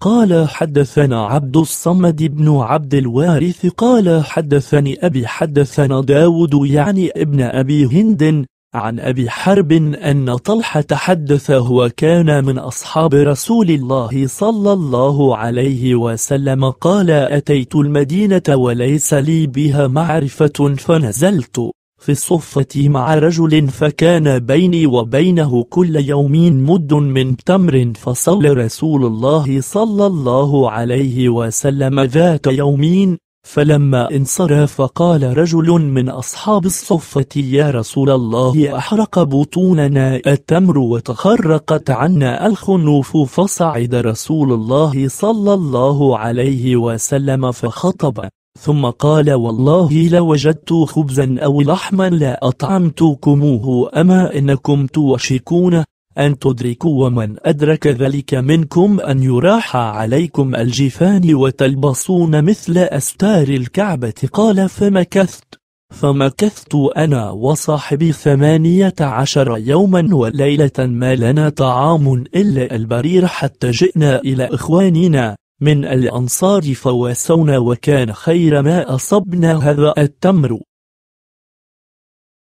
قال حدثنا عبد الصمد بن عبد الوارث قال حدثني أبي حدثنا داود يعني ابن أبي هند عن أبي حرب أن طلحة حدثه وكان من أصحاب رسول الله صلى الله عليه وسلم قال أتيت المدينة وليس لي بها معرفة فنزلت في الصفة مع رجل فكان بيني وبينه كل يوم مد من تمر فصلى رسول الله صلى الله عليه وسلم ذات يومين فلما انصرف قال رجل من أصحاب الصفة يا رسول الله أحرق بطوننا التمر وتخرقت عنا الخنوف فصعد رسول الله صلى الله عليه وسلم فخطب ثم قال والله لوجدت خبزا أو لحما لا أطعمتكموه أما إنكم توشكون أن تدركوا ومن أدرك ذلك منكم أن يراح عليكم الجفان وتلبسون مثل أستار الكعبة قال فمكثت فمكثت أنا وصاحبي ثمانية عشر يوما وليلة ما لنا طعام إلا البرير حتى جئنا إلى إخواننا من الأنصار فواسونا وكان خير ما أصبنا هذا التمر